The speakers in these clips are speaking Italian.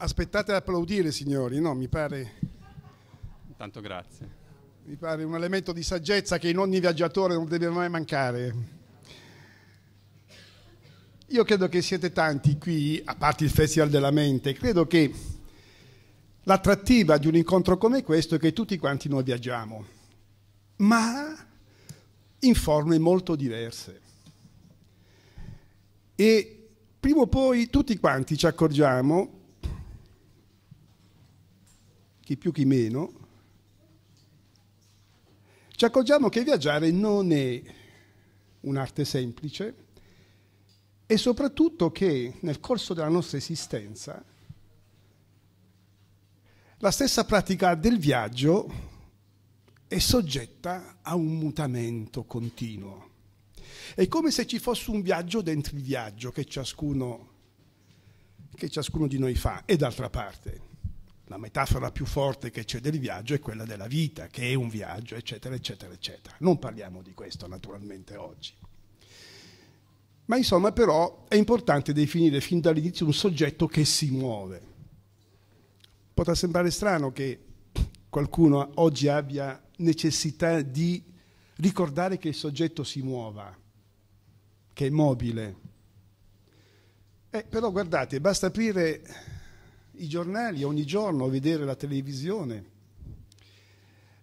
Aspettate ad applaudire, signori, no? Mi pare... Tanto grazie. Mi pare un elemento di saggezza che in ogni viaggiatore non deve mai mancare. Io credo che siete tanti qui, a parte il Festival della Mente, credo che l'attrattiva di un incontro come questo è che tutti quanti noi viaggiamo, ma in forme molto diverse. E prima o poi tutti quanti ci accorgiamo chi più chi meno, ci accorgiamo che viaggiare non è un'arte semplice e soprattutto che nel corso della nostra esistenza la stessa pratica del viaggio è soggetta a un mutamento continuo. È come se ci fosse un viaggio dentro il viaggio che ciascuno, che ciascuno di noi fa e d'altra parte la metafora più forte che c'è del viaggio è quella della vita, che è un viaggio, eccetera, eccetera, eccetera. Non parliamo di questo naturalmente oggi. Ma insomma però è importante definire fin dall'inizio un soggetto che si muove. Potrà sembrare strano che qualcuno oggi abbia necessità di ricordare che il soggetto si muova, che è mobile. Eh, però guardate, basta aprire i giornali ogni giorno, o vedere la televisione,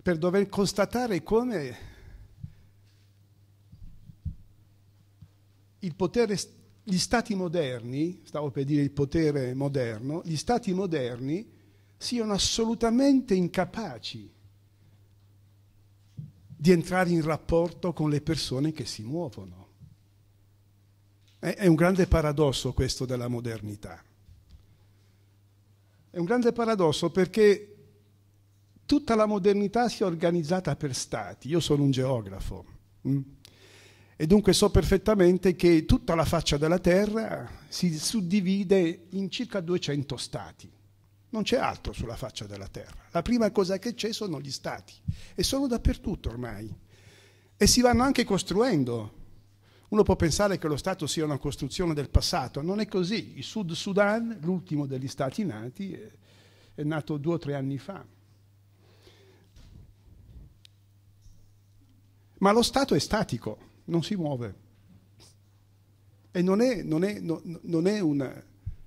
per dover constatare come il potere, gli stati moderni, stavo per dire il potere moderno, gli stati moderni siano assolutamente incapaci di entrare in rapporto con le persone che si muovono. È un grande paradosso questo della modernità. È un grande paradosso perché tutta la modernità si è organizzata per stati. Io sono un geografo mm? e dunque so perfettamente che tutta la faccia della Terra si suddivide in circa 200 stati. Non c'è altro sulla faccia della Terra. La prima cosa che c'è sono gli stati e sono dappertutto ormai. E si vanno anche costruendo uno può pensare che lo Stato sia una costruzione del passato, non è così. Il Sud Sudan, l'ultimo degli Stati nati, è, è nato due o tre anni fa. Ma lo Stato è statico, non si muove. E non è, non è, no, non è un,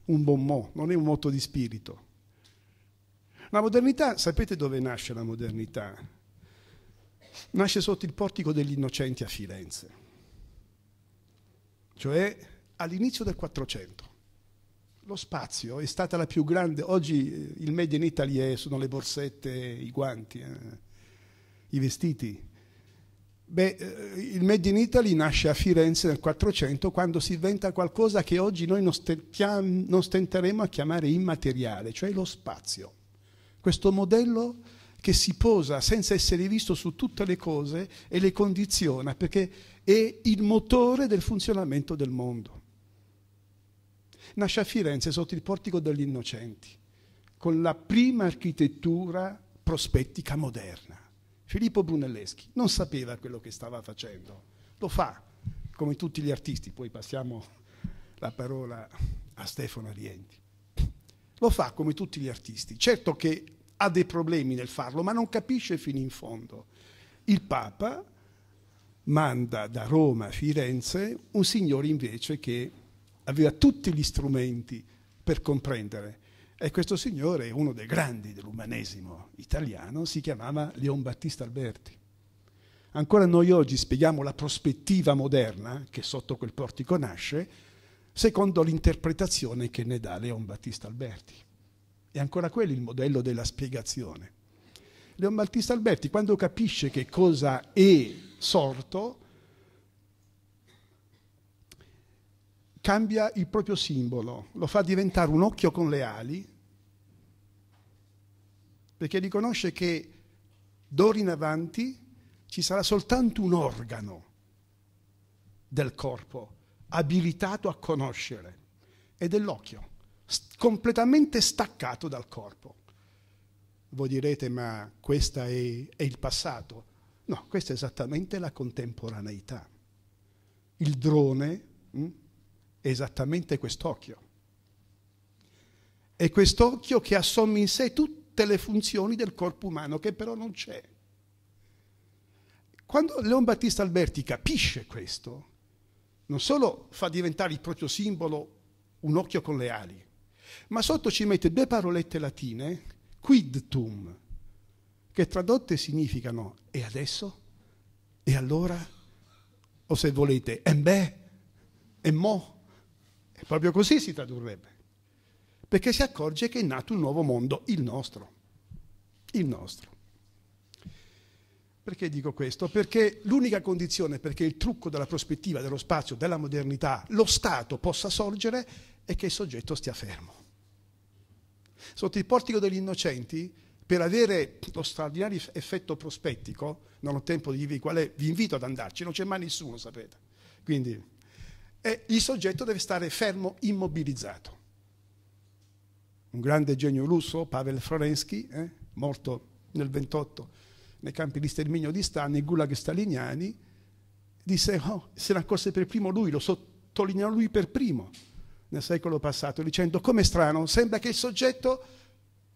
un bon mot, non è un motto di spirito. La modernità, sapete dove nasce la modernità? Nasce sotto il portico degli innocenti a Firenze cioè all'inizio del 400. Lo spazio è stata la più grande, oggi eh, il made in Italy è, sono le borsette, i guanti, eh, i vestiti. Beh, eh, il made in Italy nasce a Firenze nel 400 quando si inventa qualcosa che oggi noi non, stentiamo, non stenteremo a chiamare immateriale, cioè lo spazio. Questo modello che si posa senza essere visto su tutte le cose e le condiziona, perché è il motore del funzionamento del mondo. Nasce a Firenze sotto il portico degli innocenti, con la prima architettura prospettica moderna. Filippo Brunelleschi non sapeva quello che stava facendo, lo fa come tutti gli artisti, poi passiamo la parola a Stefano Arienti. Lo fa come tutti gli artisti. Certo che ha dei problemi nel farlo, ma non capisce fino in fondo. Il Papa manda da Roma a Firenze un signore invece che aveva tutti gli strumenti per comprendere. E questo signore è uno dei grandi dell'umanesimo italiano, si chiamava Leon Battista Alberti. Ancora noi oggi spieghiamo la prospettiva moderna che sotto quel portico nasce, secondo l'interpretazione che ne dà Leon Battista Alberti. È ancora quello il modello della spiegazione. Leon Battista Alberti, quando capisce che cosa è sorto, cambia il proprio simbolo, lo fa diventare un occhio con le ali, perché riconosce che d'ora in avanti ci sarà soltanto un organo del corpo abilitato a conoscere, ed è l'occhio completamente staccato dal corpo. Voi direte, ma questo è, è il passato. No, questa è esattamente la contemporaneità. Il drone mh, mm, è esattamente quest'occhio. È quest'occhio che assomma in sé tutte le funzioni del corpo umano, che però non c'è. Quando Leon Battista Alberti capisce questo, non solo fa diventare il proprio simbolo un occhio con le ali, ma sotto ci mette due parolette latine, quid tum, che tradotte significano e adesso, e allora, o se volete, e beh, e mo. E proprio così si tradurrebbe, perché si accorge che è nato un nuovo mondo, il nostro, il nostro. Perché dico questo? Perché l'unica condizione perché il trucco della prospettiva, dello spazio, della modernità, lo Stato possa sorgere è che il soggetto stia fermo. Sotto il portico degli innocenti, per avere lo straordinario effetto prospettico, non ho tempo di dirvi qual è, vi invito ad andarci, non c'è mai nessuno, sapete. Quindi eh, il soggetto deve stare fermo, immobilizzato. Un grande genio russo, Pavel Florensky, eh, morto nel 28, nei campi di sterminio di Stan, nei gulag staliniani, disse, oh, se ne accorse per primo lui, lo sottolineò lui per primo nel secolo passato, dicendo, come strano, sembra che il soggetto,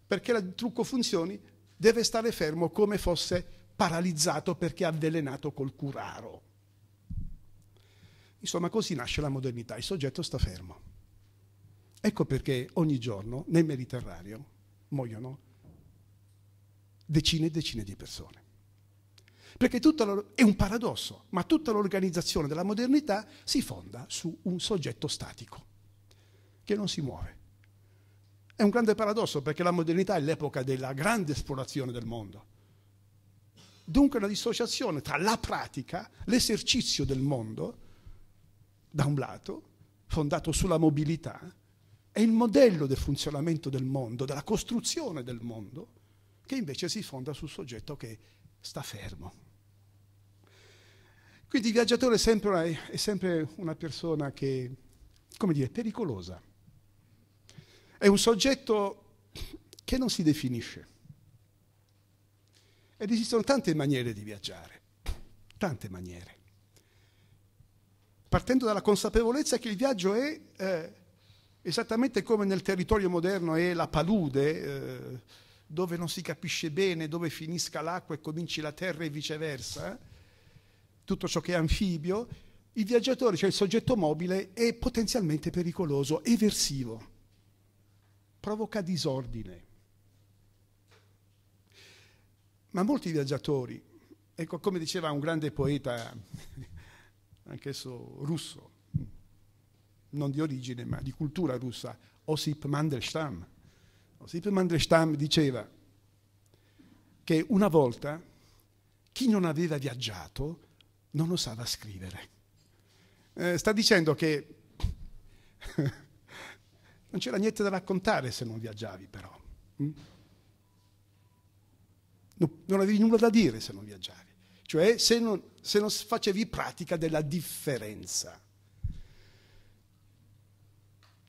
perché il trucco funzioni, deve stare fermo come fosse paralizzato perché avvelenato col curaro. Insomma, così nasce la modernità, il soggetto sta fermo. Ecco perché ogni giorno nel Mediterraneo muoiono decine e decine di persone. Perché la, è un paradosso, ma tutta l'organizzazione della modernità si fonda su un soggetto statico, che non si muove. È un grande paradosso perché la modernità è l'epoca della grande esplorazione del mondo. Dunque la dissociazione tra la pratica, l'esercizio del mondo, da un lato, fondato sulla mobilità, è il modello del funzionamento del mondo, della costruzione del mondo, che invece si fonda sul soggetto che sta fermo. Quindi il viaggiatore è sempre una, è sempre una persona che, come dire, pericolosa. È un soggetto che non si definisce. Ed esistono tante maniere di viaggiare, tante maniere. Partendo dalla consapevolezza che il viaggio è eh, esattamente come nel territorio moderno è la palude, eh, dove non si capisce bene dove finisca l'acqua e cominci la terra e viceversa, tutto ciò che è anfibio, il viaggiatore, cioè il soggetto mobile, è potenzialmente pericoloso, eversivo, provoca disordine. Ma molti viaggiatori, ecco come diceva un grande poeta, anch'esso russo, non di origine ma di cultura russa, Osip Mandelstam, Osipio Mandelstam diceva che una volta chi non aveva viaggiato non osava scrivere. Eh, sta dicendo che non c'era niente da raccontare se non viaggiavi però. Mm? non avevi nulla da dire se non viaggiavi, cioè se non, se non facevi pratica della differenza.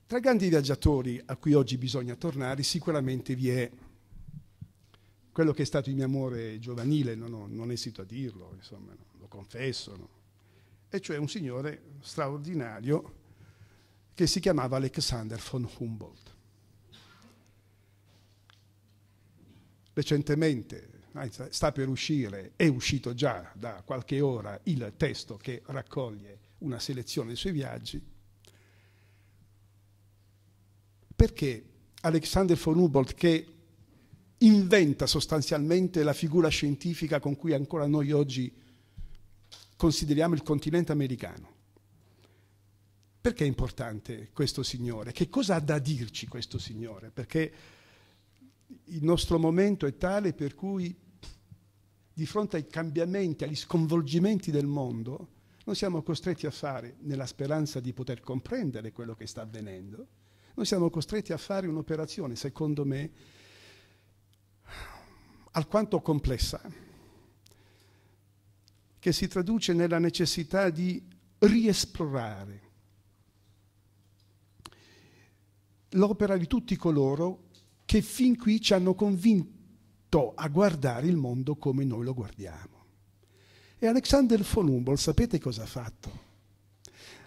Tra i grandi viaggiatori a cui oggi bisogna tornare sicuramente vi è quello che è stato il mio amore giovanile, non, ho, non esito a dirlo, insomma, lo confesso, no? e cioè un signore straordinario che si chiamava Alexander von Humboldt. Recentemente, ah, sta per uscire, è uscito già da qualche ora il testo che raccoglie una selezione dei suoi viaggi, perché Alexander von Humboldt, che inventa sostanzialmente la figura scientifica con cui ancora noi oggi consideriamo il continente americano. Perché è importante questo Signore? Che cosa ha da dirci questo Signore? Perché il nostro momento è tale per cui di fronte ai cambiamenti, agli sconvolgimenti del mondo, noi siamo costretti a fare, nella speranza di poter comprendere quello che sta avvenendo, noi siamo costretti a fare un'operazione, secondo me, alquanto complessa, che si traduce nella necessità di riesplorare l'opera di tutti coloro che fin qui ci hanno convinto a guardare il mondo come noi lo guardiamo. E Alexander von Humboldt, sapete cosa ha fatto?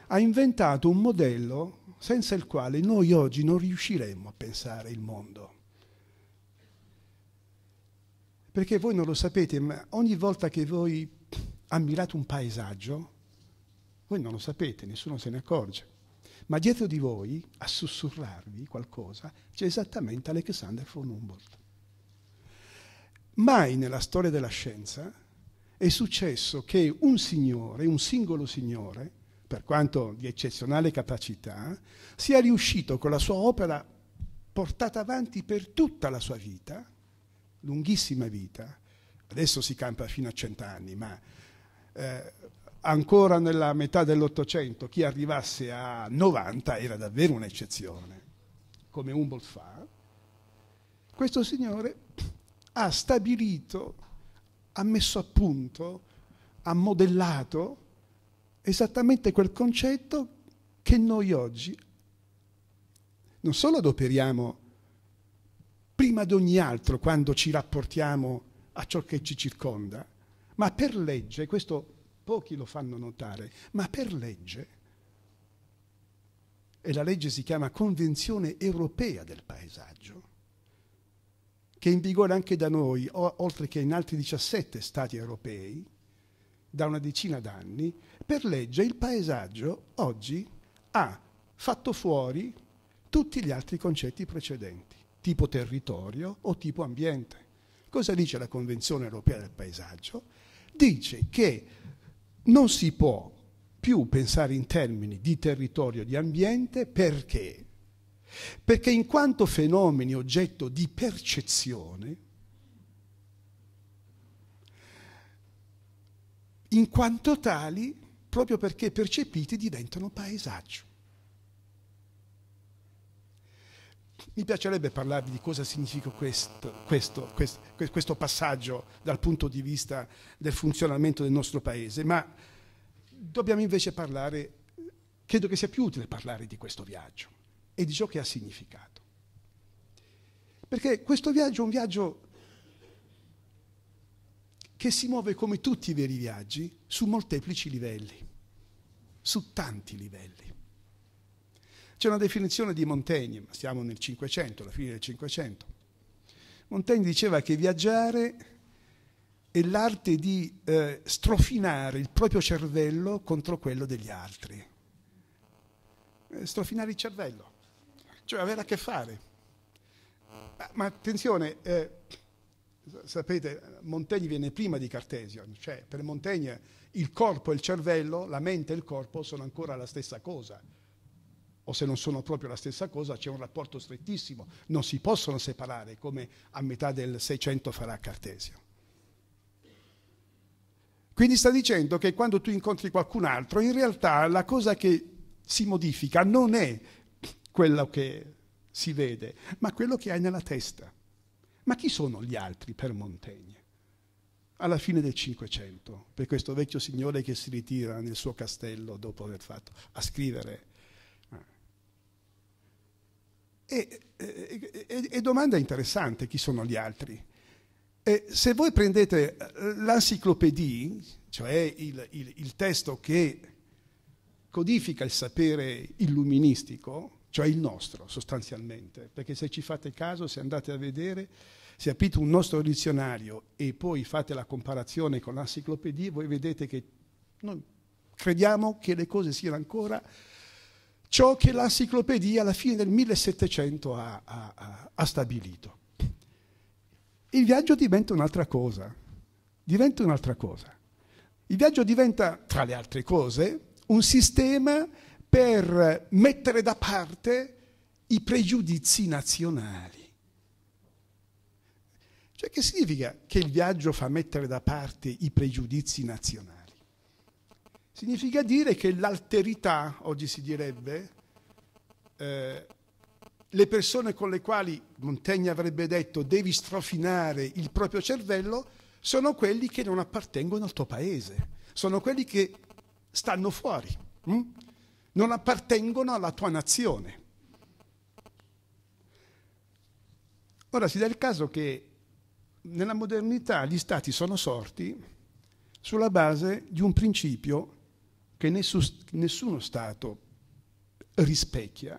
Ha inventato un modello senza il quale noi oggi non riusciremmo a pensare il mondo. Perché voi non lo sapete, ma ogni volta che voi ammirate un paesaggio, voi non lo sapete, nessuno se ne accorge, ma dietro di voi, a sussurrarvi qualcosa, c'è esattamente Alexander von Humboldt. Mai nella storia della scienza è successo che un signore, un singolo signore, per quanto di eccezionale capacità, sia riuscito con la sua opera portata avanti per tutta la sua vita, lunghissima vita, adesso si campa fino a cent'anni, ma eh, ancora nella metà dell'Ottocento chi arrivasse a 90 era davvero un'eccezione, come Humboldt fa, questo signore ha stabilito, ha messo a punto, ha modellato esattamente quel concetto che noi oggi non solo adoperiamo prima di ogni altro quando ci rapportiamo a ciò che ci circonda, ma per legge, questo pochi lo fanno notare, ma per legge, e la legge si chiama Convenzione europea del paesaggio, che è in vigore anche da noi, oltre che in altri 17 Stati europei, da una decina d'anni, per legge il paesaggio oggi ha fatto fuori tutti gli altri concetti precedenti, tipo territorio o tipo ambiente. Cosa dice la Convenzione europea del paesaggio? Dice che non si può più pensare in termini di territorio e di ambiente perché? Perché in quanto fenomeni oggetto di percezione, in quanto tali proprio perché percepiti diventano paesaggio. Mi piacerebbe parlarvi di cosa significa questo, questo, questo, questo passaggio dal punto di vista del funzionamento del nostro paese, ma dobbiamo invece parlare, credo che sia più utile parlare di questo viaggio e di ciò che ha significato. Perché questo viaggio è un viaggio che si muove come tutti i veri viaggi su molteplici livelli, su tanti livelli. C'è una definizione di Montaigne, ma siamo nel Cinquecento, alla fine del Cinquecento. Montaigne diceva che viaggiare è l'arte di eh, strofinare il proprio cervello contro quello degli altri. Eh, strofinare il cervello, cioè avere a che fare. Ma, ma attenzione, eh, Sapete, Montaigne viene prima di Cartesian, cioè per Montaigne il corpo e il cervello, la mente e il corpo sono ancora la stessa cosa, o se non sono proprio la stessa cosa c'è un rapporto strettissimo, non si possono separare come a metà del 600 farà Cartesian. Quindi sta dicendo che quando tu incontri qualcun altro, in realtà la cosa che si modifica non è quello che si vede, ma quello che hai nella testa. Ma chi sono gli altri per Montaigne? Alla fine del Cinquecento, per questo vecchio signore che si ritira nel suo castello dopo aver fatto a scrivere. Eh. E, e, e, domanda interessante, chi sono gli altri? Eh, se voi prendete eh, l'enciclopedia, cioè il, il, il testo che codifica il sapere illuministico, cioè il nostro sostanzialmente, perché se ci fate caso, se andate a vedere, se aprite un nostro dizionario e poi fate la comparazione con l'enciclopedia, voi vedete che noi crediamo che le cose siano ancora ciò che l'enciclopedia alla fine del 1700 ha, ha, ha stabilito. Il viaggio diventa un'altra cosa, diventa un'altra cosa. Il viaggio diventa, tra le altre cose, un sistema per mettere da parte i pregiudizi nazionali. Cioè che significa che il viaggio fa mettere da parte i pregiudizi nazionali? Significa dire che l'alterità, oggi si direbbe, eh, le persone con le quali Montaigne avrebbe detto devi strofinare il proprio cervello sono quelli che non appartengono al tuo paese, sono quelli che stanno fuori. Hm? non appartengono alla tua nazione. Ora si dà il caso che nella modernità gli stati sono sorti sulla base di un principio che nessuno Stato rispecchia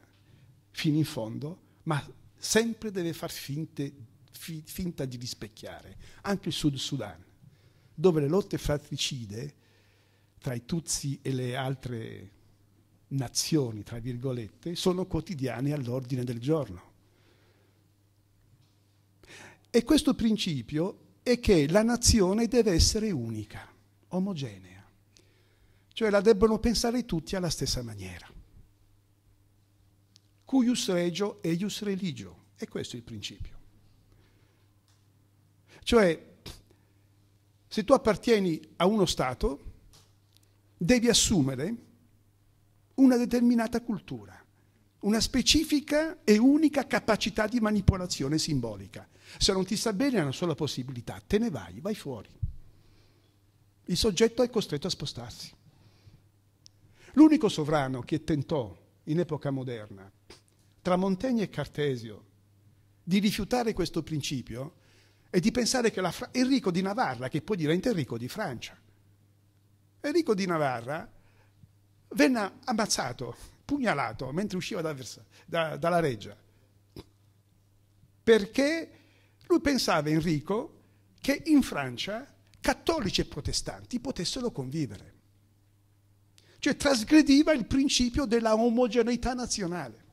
fino in fondo, ma sempre deve far finte, fi, finta di rispecchiare, anche il Sud Sudan, dove le lotte fratricide tra i Tutsi e le altre nazioni, tra virgolette, sono quotidiane all'ordine del giorno. E questo principio è che la nazione deve essere unica, omogenea, cioè la debbono pensare tutti alla stessa maniera. Cuius regio e ius religio, è questo il principio. Cioè, se tu appartieni a uno Stato, devi assumere una determinata cultura, una specifica e unica capacità di manipolazione simbolica. Se non ti sta bene è una sola possibilità, te ne vai, vai fuori. Il soggetto è costretto a spostarsi. L'unico sovrano che tentò in epoca moderna, tra Montaigne e Cartesio, di rifiutare questo principio e di pensare che Enrico di Navarra, che poi diventa Enrico di Francia, Enrico di Navarra venne ammazzato, pugnalato, mentre usciva da da, dalla reggia. Perché lui pensava, Enrico, che in Francia cattolici e protestanti potessero convivere. Cioè trasgrediva il principio della omogeneità nazionale,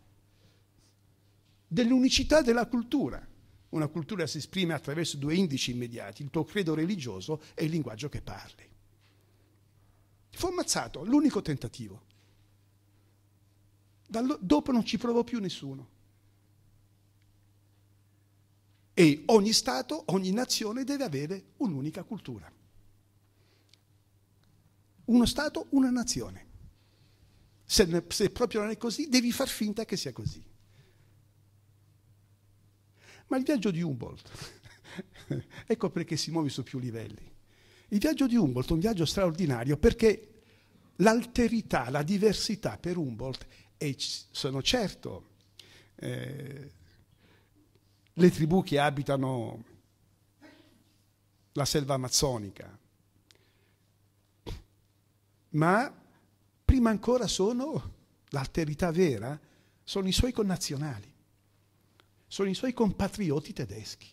dell'unicità della cultura. Una cultura si esprime attraverso due indici immediati, il tuo credo religioso e il linguaggio che parli. Fu ammazzato, l'unico tentativo. Dallo, dopo non ci provò più nessuno. E ogni Stato, ogni nazione deve avere un'unica cultura. Uno Stato, una nazione. Se, se proprio non è così, devi far finta che sia così. Ma il viaggio di Humboldt, ecco perché si muove su più livelli il viaggio di Humboldt è un viaggio straordinario perché l'alterità, la diversità per Humboldt, e sono certo eh, le tribù che abitano la selva amazzonica, ma prima ancora sono l'alterità vera, sono i suoi connazionali, sono i suoi compatrioti tedeschi.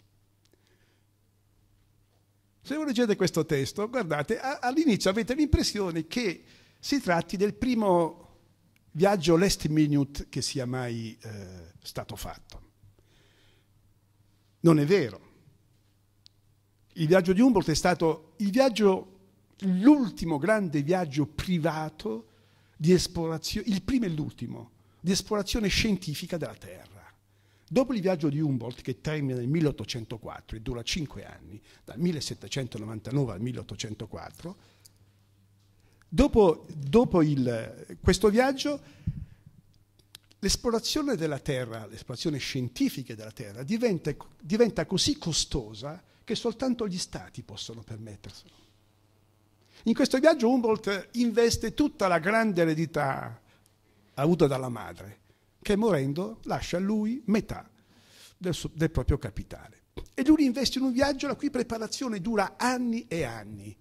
Se voi leggete questo testo, guardate, all'inizio avete l'impressione che si tratti del primo viaggio last minute che sia mai eh, stato fatto. Non è vero. Il viaggio di Humboldt è stato l'ultimo grande viaggio privato di esplorazione, il primo e l'ultimo, di esplorazione scientifica della Terra. Dopo il viaggio di Humboldt, che termina nel 1804 e dura cinque anni, dal 1799 al 1804, dopo, dopo il, questo viaggio l'esplorazione della Terra, l'esplorazione scientifica della Terra, diventa, diventa così costosa che soltanto gli stati possono permetterselo. In questo viaggio Humboldt investe tutta la grande eredità avuta dalla madre che morendo lascia a lui metà del, suo, del proprio capitale. E lui investe in un viaggio la cui preparazione dura anni e anni.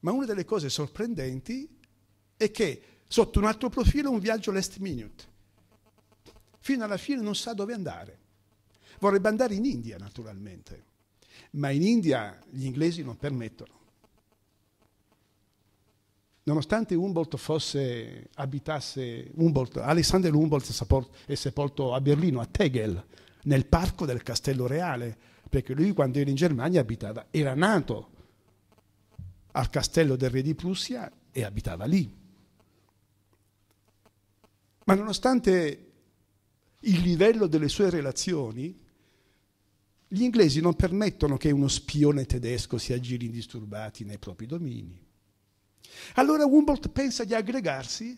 Ma una delle cose sorprendenti è che sotto un altro profilo un viaggio last minute. Fino alla fine non sa dove andare. Vorrebbe andare in India, naturalmente, ma in India gli inglesi non permettono. Nonostante Humboldt fosse, abitasse, Humboldt, Alexander Humboldt è sepolto a Berlino, a Tegel, nel parco del Castello Reale, perché lui quando era in Germania abitava, era nato al castello del re di Prussia e abitava lì. Ma nonostante il livello delle sue relazioni, gli inglesi non permettono che uno spione tedesco si aggiri indisturbati nei propri domini. Allora Humboldt pensa di aggregarsi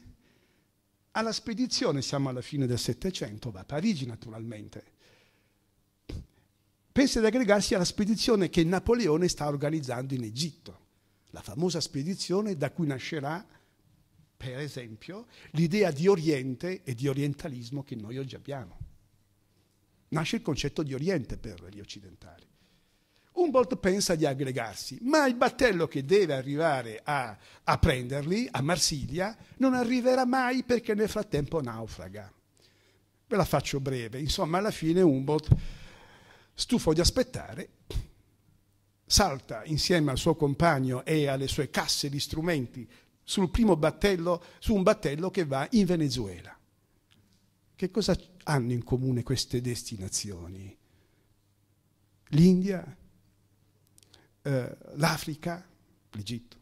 alla spedizione, siamo alla fine del Settecento, va a Parigi naturalmente. Pensa di aggregarsi alla spedizione che Napoleone sta organizzando in Egitto, la famosa spedizione da cui nascerà, per esempio, l'idea di Oriente e di orientalismo che noi oggi abbiamo. Nasce il concetto di Oriente per gli occidentali. Humboldt pensa di aggregarsi, ma il battello che deve arrivare a, a prenderli, a Marsiglia, non arriverà mai perché nel frattempo naufraga. Ve la faccio breve, insomma alla fine Humboldt, stufo di aspettare, salta insieme al suo compagno e alle sue casse di strumenti sul primo battello, su un battello che va in Venezuela. Che cosa hanno in comune queste destinazioni? L'India eh, l'Africa, l'Egitto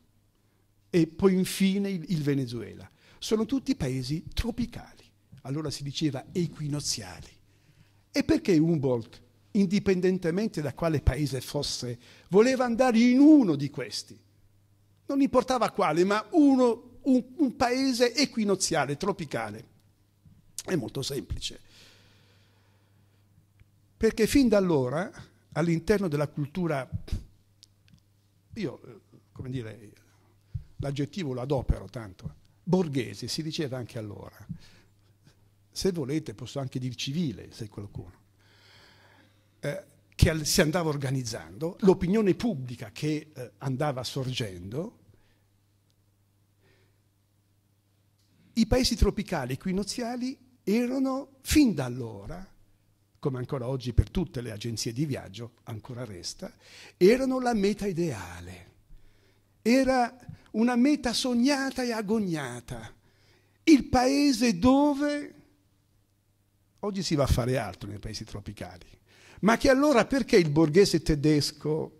e poi infine il, il Venezuela. Sono tutti paesi tropicali, allora si diceva equinoziali. E perché Humboldt, indipendentemente da quale paese fosse, voleva andare in uno di questi? Non importava quale, ma uno, un, un paese equinoziale, tropicale. È molto semplice. Perché fin da allora, all'interno della cultura io, eh, come dire, l'aggettivo lo adopero tanto. Borghese si diceva anche allora. Se volete posso anche dire civile, se qualcuno. Eh, che si andava organizzando, l'opinione pubblica che eh, andava sorgendo, i paesi tropicali equinoziali erano fin da allora come ancora oggi per tutte le agenzie di viaggio, ancora resta, erano la meta ideale. Era una meta sognata e agognata. Il paese dove oggi si va a fare altro nei paesi tropicali. Ma che allora perché il borghese tedesco,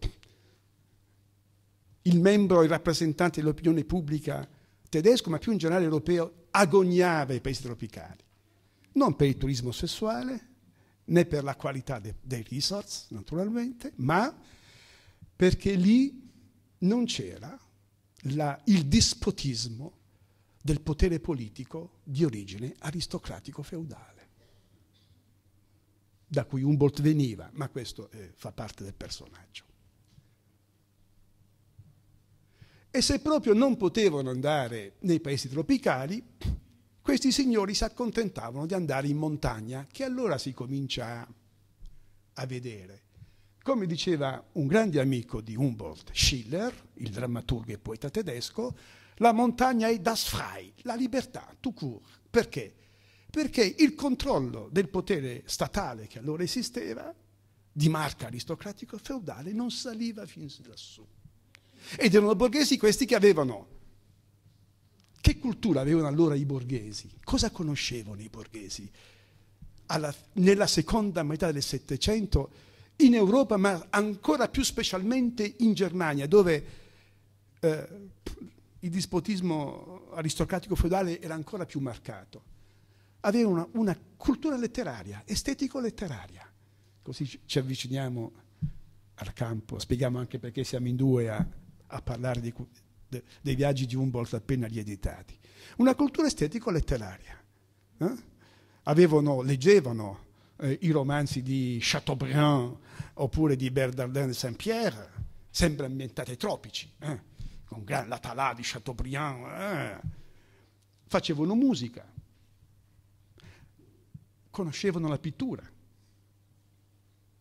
il membro il rappresentante dell'opinione pubblica tedesco, ma più in generale europeo, agognava i paesi tropicali? Non per il turismo sessuale, né per la qualità de dei resource, naturalmente, ma perché lì non c'era il dispotismo del potere politico di origine aristocratico feudale, da cui Humboldt veniva, ma questo eh, fa parte del personaggio. E se proprio non potevano andare nei paesi tropicali, questi signori si accontentavano di andare in montagna, che allora si comincia a, a vedere. Come diceva un grande amico di Humboldt, Schiller, il drammaturgo e poeta tedesco, la montagna è das Frei, la libertà, tout court. Perché? Perché il controllo del potere statale che allora esisteva, di marca aristocratico feudale, non saliva fin lassù. Ed erano borghesi questi che avevano che cultura avevano allora i borghesi? Cosa conoscevano i borghesi? Alla, nella seconda metà del Settecento in Europa, ma ancora più specialmente in Germania, dove eh, il dispotismo aristocratico feudale era ancora più marcato. avevano una, una cultura letteraria, estetico-letteraria. Così ci avviciniamo al campo, spieghiamo anche perché siamo in due a, a parlare di, Humboldt, dei viaggi di Humboldt appena rieditati. Una cultura estetico-letteraria. Eh? Avevano, leggevano eh, i romanzi di Chateaubriand oppure di Bernardin de Saint-Pierre, sempre ambientati ai tropici, eh? con gran latalà di Chateaubriand. Eh? Facevano musica, conoscevano la pittura,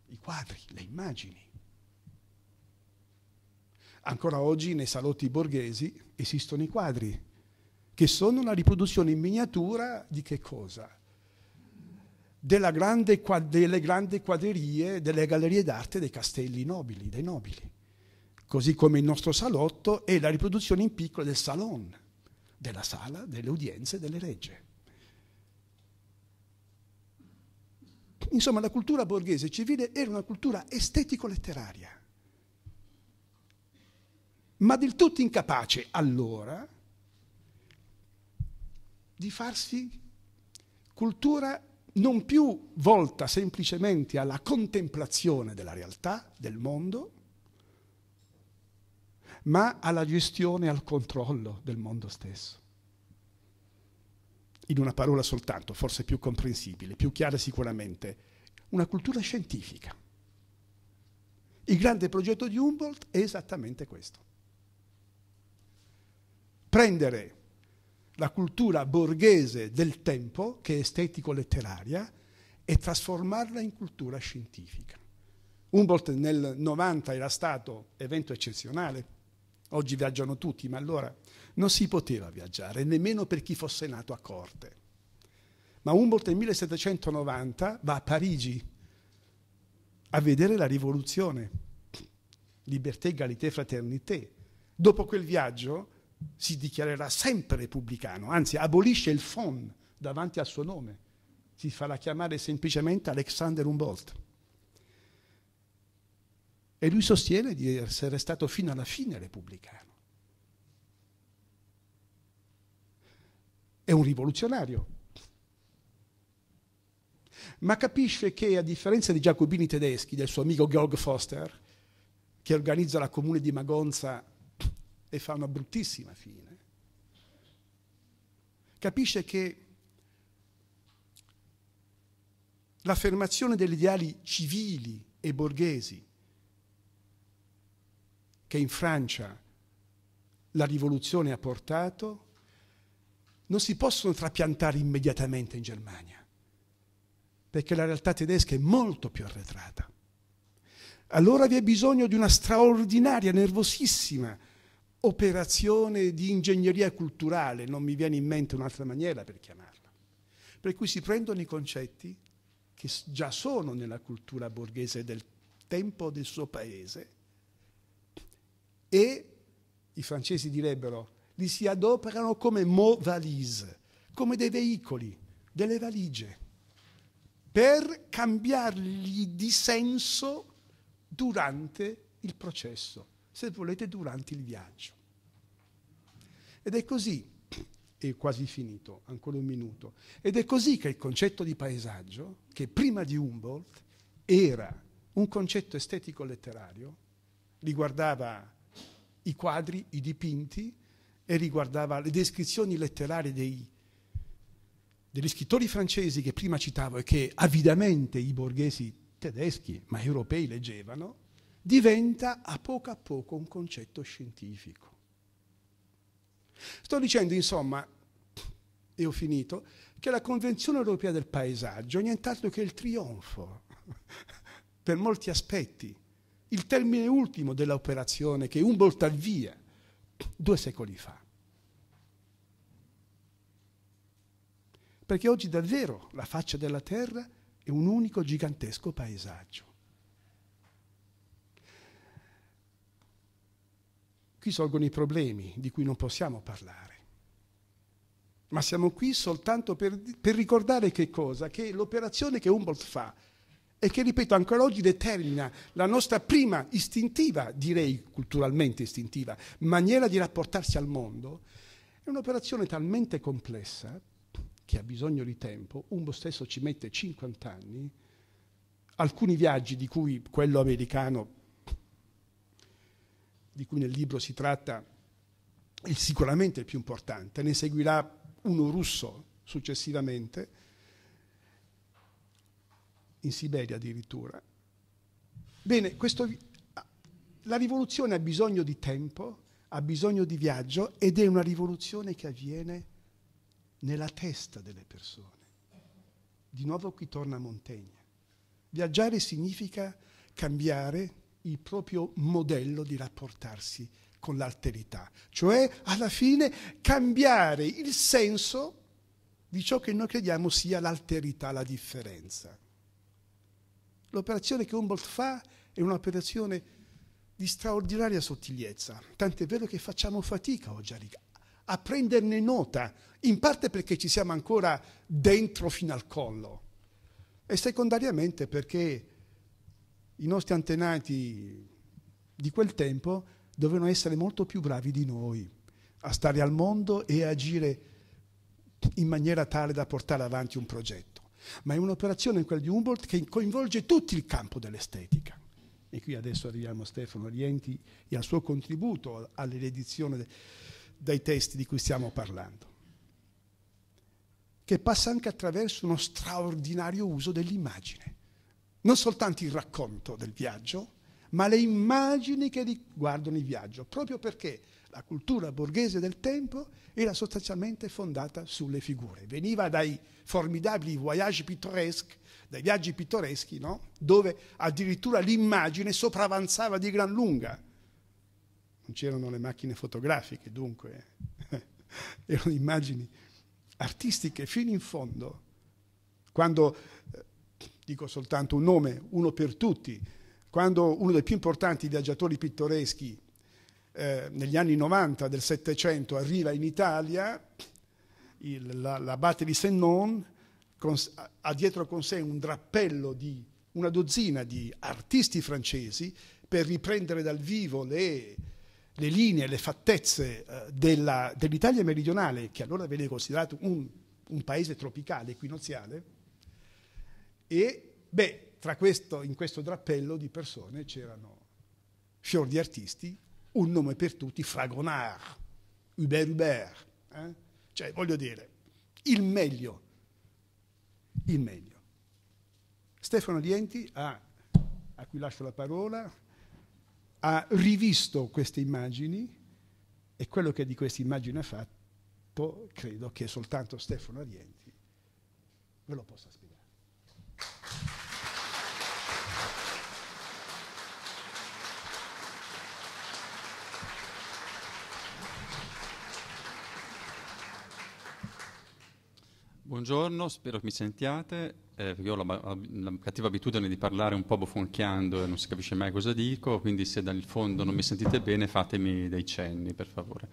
i quadri, le immagini Ancora oggi nei salotti borghesi esistono i quadri, che sono una riproduzione in miniatura di che cosa? Grande, delle grandi quadrerie, delle gallerie d'arte dei castelli nobili, dei nobili. Così come il nostro salotto è la riproduzione in piccolo del salon, della sala, delle udienze, delle regge. Insomma, la cultura borghese civile era una cultura estetico-letteraria ma del tutto incapace allora di farsi cultura non più volta semplicemente alla contemplazione della realtà, del mondo, ma alla gestione e al controllo del mondo stesso. In una parola soltanto, forse più comprensibile, più chiara sicuramente, una cultura scientifica. Il grande progetto di Humboldt è esattamente questo prendere la cultura borghese del tempo, che è estetico-letteraria, e trasformarla in cultura scientifica. Humboldt nel 90 era stato evento eccezionale, oggi viaggiano tutti, ma allora non si poteva viaggiare, nemmeno per chi fosse nato a corte. Ma Humboldt nel 1790 va a Parigi a vedere la rivoluzione, liberté, galité, fraternité. Dopo quel viaggio si dichiarerà sempre repubblicano, anzi abolisce il FON davanti al suo nome, si farà chiamare semplicemente Alexander Humboldt. E lui sostiene di essere stato fino alla fine repubblicano. È un rivoluzionario, ma capisce che a differenza dei giacobini tedeschi, del suo amico Georg Foster, che organizza la comune di Magonza e fa una bruttissima fine. Capisce che l'affermazione degli ideali civili e borghesi che in Francia la rivoluzione ha portato non si possono trapiantare immediatamente in Germania, perché la realtà tedesca è molto più arretrata. Allora vi è bisogno di una straordinaria, nervosissima operazione di ingegneria culturale, non mi viene in mente un'altra maniera per chiamarla. Per cui si prendono i concetti che già sono nella cultura borghese del tempo del suo paese e i francesi direbbero li si adoperano come mot valise, come dei veicoli, delle valigie, per cambiargli di senso durante il processo se volete, durante il viaggio. Ed è così, è quasi finito, ancora un minuto, ed è così che il concetto di paesaggio, che prima di Humboldt era un concetto estetico-letterario, riguardava i quadri, i dipinti e riguardava le descrizioni letterarie dei, degli scrittori francesi che prima citavo e che avidamente i borghesi tedeschi, ma europei, leggevano, diventa a poco a poco un concetto scientifico. Sto dicendo, insomma, e ho finito, che la Convenzione europea del paesaggio è nient'altro che il trionfo, per molti aspetti, il termine ultimo dell'operazione che Humboldt avvia due secoli fa. Perché oggi davvero la faccia della Terra è un unico gigantesco paesaggio. Qui sorgono i problemi di cui non possiamo parlare. Ma siamo qui soltanto per, per ricordare che cosa? Che l'operazione che Humboldt fa e che, ripeto, ancora oggi determina la nostra prima istintiva, direi culturalmente istintiva, maniera di rapportarsi al mondo, è un'operazione talmente complessa che ha bisogno di tempo, Humboldt stesso ci mette 50 anni, alcuni viaggi di cui quello americano di cui nel libro si tratta, è sicuramente il più importante, ne seguirà uno russo successivamente, in Siberia addirittura. Bene, questo, la rivoluzione ha bisogno di tempo, ha bisogno di viaggio ed è una rivoluzione che avviene nella testa delle persone. Di nuovo qui torna Montaigne. Viaggiare significa cambiare il proprio modello di rapportarsi con l'alterità, cioè alla fine cambiare il senso di ciò che noi crediamo sia l'alterità, la differenza. L'operazione che Humboldt fa è un'operazione di straordinaria sottigliezza, tant'è vero che facciamo fatica oggi a, a prenderne nota, in parte perché ci siamo ancora dentro fino al collo e secondariamente perché i nostri antenati di quel tempo dovevano essere molto più bravi di noi a stare al mondo e agire in maniera tale da portare avanti un progetto. Ma è un'operazione, quella di Humboldt, che coinvolge tutto il campo dell'estetica. E qui adesso arriviamo a Stefano Rienti e al suo contributo all'edizione dei testi di cui stiamo parlando, che passa anche attraverso uno straordinario uso dell'immagine non soltanto il racconto del viaggio, ma le immagini che riguardano il viaggio, proprio perché la cultura borghese del tempo era sostanzialmente fondata sulle figure. Veniva dai formidabili voyage pittoreschi, dai viaggi pittoreschi, no? dove addirittura l'immagine sopravanzava di gran lunga. Non c'erano le macchine fotografiche, dunque, erano immagini artistiche fino in fondo. Quando eh, dico soltanto un nome, uno per tutti, quando uno dei più importanti viaggiatori pittoreschi eh, negli anni 90 del Settecento arriva in Italia, l'abate la di Sennon ha dietro con sé un drappello di una dozzina di artisti francesi per riprendere dal vivo le, le linee, le fattezze eh, dell'Italia dell meridionale, che allora veniva considerato un, un paese tropicale, equinoziale, e beh, tra questo, in questo drappello di persone c'erano fior di artisti, un nome per tutti, Fragonard, Hubert Hubert. Eh? Cioè, voglio dire, il meglio. Il meglio. Stefano Dienti, ha, a cui lascio la parola, ha rivisto queste immagini e quello che di queste immagini ha fatto credo che soltanto Stefano Arienti ve lo possa spiegare. Buongiorno, spero che mi sentiate, eh, perché ho la, la, la, cattiva abitudine di parlare un po' bofonchiando e non si capisce mai cosa dico, quindi se dal fondo non mi sentite bene fatemi dei cenni per favore.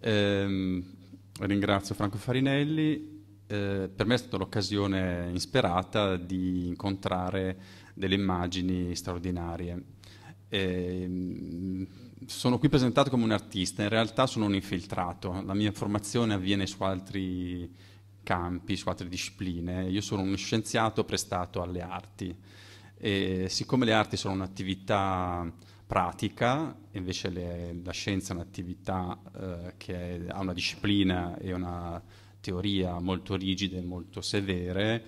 Eh, ringrazio Franco Farinelli, eh, per me è stata l'occasione insperata di incontrare delle immagini straordinarie. Ehm, sono qui presentato come un artista, in realtà sono un infiltrato, la mia formazione avviene su altri campi, su altre discipline. Io sono uno scienziato prestato alle arti e siccome le arti sono un'attività pratica, invece le, la scienza è un'attività eh, che è, ha una disciplina e una teoria molto rigida e molto severe,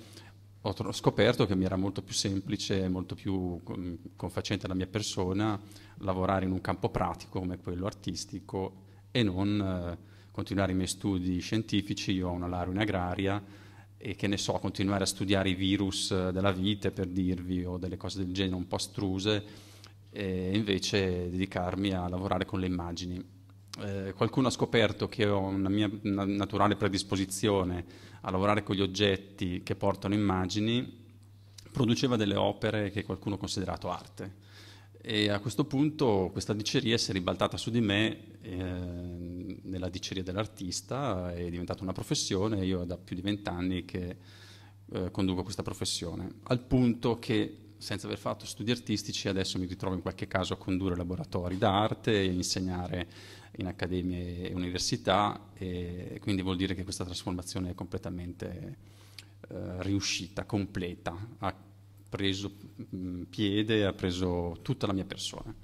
ho scoperto che mi era molto più semplice, e molto più confacente alla mia persona lavorare in un campo pratico come quello artistico e non... Eh, continuare i miei studi scientifici, io ho una laurea in agraria e che ne so, continuare a studiare i virus eh, della vite per dirvi o delle cose del genere un po' astruse, e invece dedicarmi a lavorare con le immagini. Eh, qualcuno ha scoperto che ho una mia naturale predisposizione a lavorare con gli oggetti che portano immagini, produceva delle opere che qualcuno ha considerato arte. E a questo punto questa diceria si è ribaltata su di me, eh, nella diceria dell'artista, è diventata una professione, io da più di vent'anni che eh, conduco questa professione, al punto che senza aver fatto studi artistici adesso mi ritrovo in qualche caso a condurre laboratori d'arte, insegnare in accademie e università e quindi vuol dire che questa trasformazione è completamente eh, riuscita, completa, ha preso mh, mm, piede, ha preso tutta la mia persona.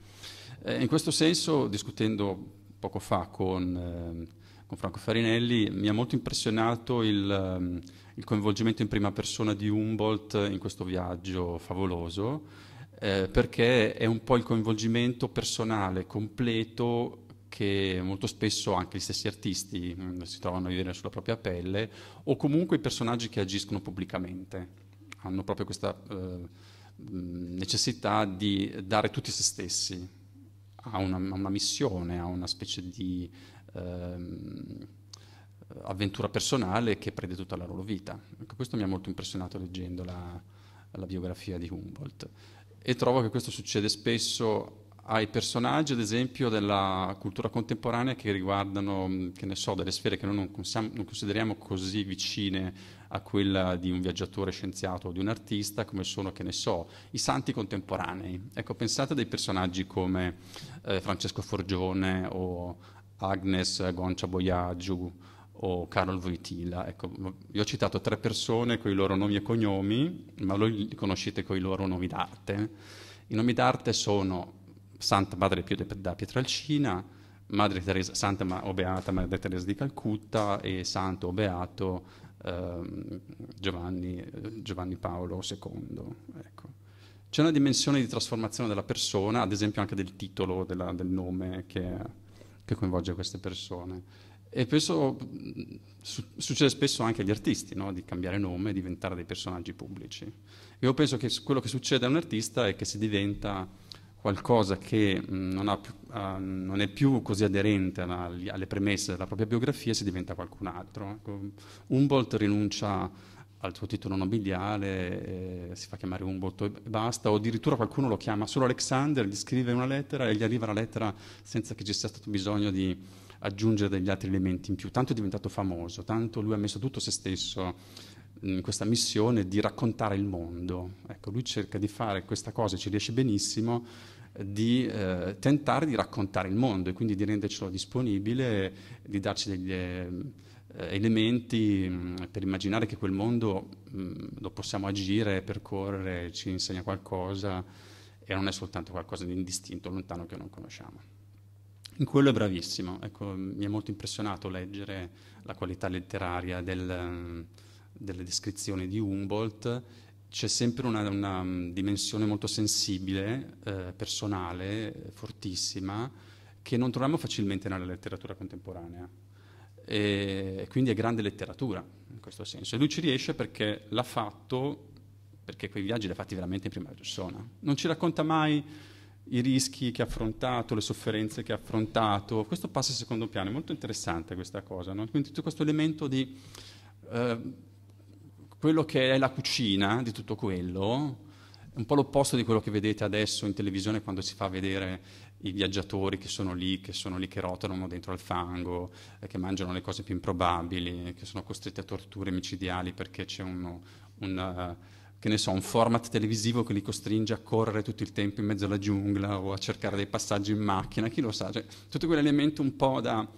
Eh, in questo senso, discutendo poco fa con, ehm, con Franco Farinelli, mi ha molto impressionato il, ehm, il, coinvolgimento in prima persona di Humboldt in questo viaggio favoloso, eh, perché è un po' il coinvolgimento personale, completo, che molto spesso anche gli stessi artisti mh, mm, si trovano a vivere sulla propria pelle, o comunque i personaggi che agiscono pubblicamente. Hanno proprio questa eh, mm, necessità di dare tutti se stessi, ha una, una missione, ha una specie di ehm, avventura personale che prende tutta la loro vita. Ecco, questo mi ha molto impressionato leggendo la, la biografia di Humboldt e trovo che questo succede spesso ai personaggi, ad esempio, della cultura contemporanea che riguardano, che ne so, delle sfere che noi non, non consideriamo così vicine a quella di un viaggiatore scienziato o di un artista, come sono, che ne so, i santi contemporanei. Ecco, pensate a dei personaggi come eh, Francesco Forgione o Agnes Goncia Boiaggiu o Carol Voitila. Ecco, vi ho citato tre persone con i loro nomi e cognomi, ma voi li conoscete con i loro nomi d'arte. I nomi d'arte sono Santa Madre Pio da Pietralcina, Madre Teresa, Santa o Beata Madre Teresa di Calcutta e Santo o Beato Ehm, Giovanni, Giovanni, Paolo II. Ecco. C'è una dimensione di trasformazione della persona, ad esempio anche del titolo, della, del nome che, che, coinvolge queste persone. E penso su, succede spesso anche agli artisti, no? di cambiare nome e diventare dei personaggi pubblici. Io penso che quello che succede a un artista è che si diventa qualcosa che mm, non, ha, uh, non, è più così aderente alla, alle premesse della propria biografia, si diventa qualcun altro. Ecco. Humboldt rinuncia al suo titolo nobiliare, eh, si fa chiamare Humboldt e basta, o addirittura qualcuno lo chiama solo Alexander, gli scrive una lettera e gli arriva la lettera senza che ci sia stato bisogno di aggiungere degli altri elementi in più. Tanto è diventato famoso, tanto lui ha messo tutto se stesso in questa missione di raccontare il mondo, fatto. Lui cerca di fare questa cosa, ci riesce benissimo, eh, di eh, tentare di raccontare il mondo e quindi di rendercelo disponibile, di darci degli eh, elementi mh, mm, per immaginare che quel mondo mh, mm, lo possiamo agire, percorrere, ci insegna qualcosa e non è soltanto qualcosa di indistinto, lontano che non conosciamo. In quello è bravissimo, ecco, mi è molto impressionato leggere la qualità letteraria del, mm, delle descrizioni di Humboldt c'è sempre una, una, mm, dimensione molto sensibile, eh, personale, fortissima, che non troviamo facilmente nella letteratura contemporanea. E quindi è grande letteratura in questo senso. E lui ci riesce perché l'ha fatto, perché quei viaggi li ha fatti veramente in prima persona. Non ci racconta mai i rischi che ha affrontato, le sofferenze che ha affrontato. Questo passa al secondo piano, è molto interessante questa cosa. No? Quindi tutto questo elemento di... Eh, quello che è la cucina di tutto quello è un po' l'opposto di quello che vedete adesso in televisione quando si fa vedere i viaggiatori che sono lì, che sono lì che rotolano dentro al fango, eh, che mangiano le cose più improbabili, che sono costretti a torture micidiali perché c'è uno, un, uh, so, un format televisivo che li costringe a correre tutto il tempo in mezzo alla giungla o a cercare dei passaggi in macchina, chi lo sa, cioè, tutto quell'elemento un po' da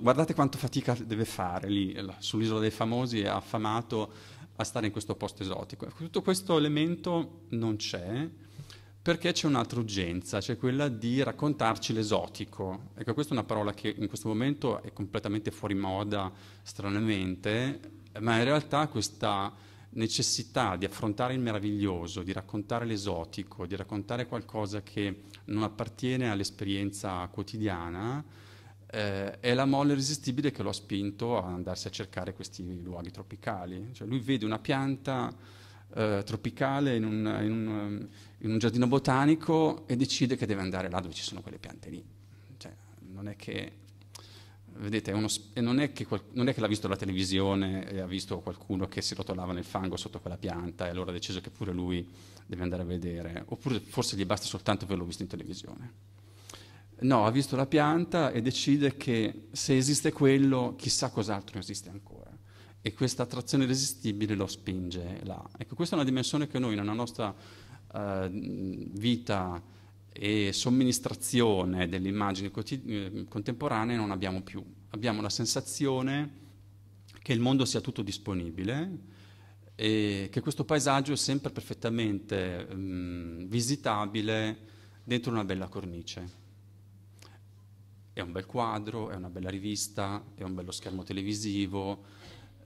guardate quanto fatica deve fare lì sull'isola dei famosi è affamato a stare in questo posto esotico. Ecco, tutto questo elemento non c'è perché c'è un'altra urgenza, cioè quella di raccontarci l'esotico. Ecco, questa è una parola che in questo momento è completamente fuori moda, stranamente, ma in realtà questa necessità di affrontare il meraviglioso, di raccontare l'esotico, di raccontare qualcosa che non appartiene all'esperienza quotidiana, eh, è la molla irresistibile che lo ha spinto ad andarsi a cercare questi luoghi tropicali. Cioè, lui vede una pianta eh, tropicale in un, in, un, eh, in un, giardino botanico e decide che deve andare là dove ci sono quelle piante lì. Cioè, non è che, vedete, uno, non, è che qual, non, è che l'ha visto la televisione e ha visto qualcuno che si rotolava nel fango sotto quella pianta e allora ha deciso che pure lui deve andare a vedere, oppure forse gli basta soltanto averlo visto in televisione. No, ha visto la pianta e decide che se esiste quello, chissà cos'altro esiste ancora. E questa attrazione irresistibile lo spinge là. Ecco, questa è una dimensione che noi nella nostra eh, vita e somministrazione delle immagini cotid- eh, contemporanee non abbiamo più. Abbiamo la sensazione che il mondo sia tutto disponibile e che questo paesaggio è sempre perfettamente mh, mm, visitabile dentro una bella cornice è un bel quadro, è una bella rivista, è un bello schermo televisivo,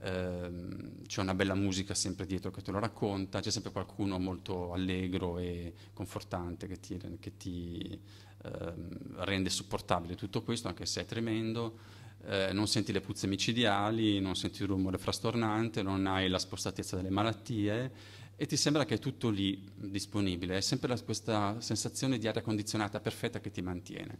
ehm, c'è una bella musica sempre dietro che te lo racconta, c'è sempre qualcuno molto allegro e confortante che ti, che ti ehm, rende supportabile tutto questo, anche se è tremendo. Eh, non senti le puzze micidiali, non senti il rumore frastornante, non hai la spostatezza delle malattie e ti sembra che è tutto lì disponibile, è sempre la, questa sensazione di aria condizionata perfetta che ti mantiene.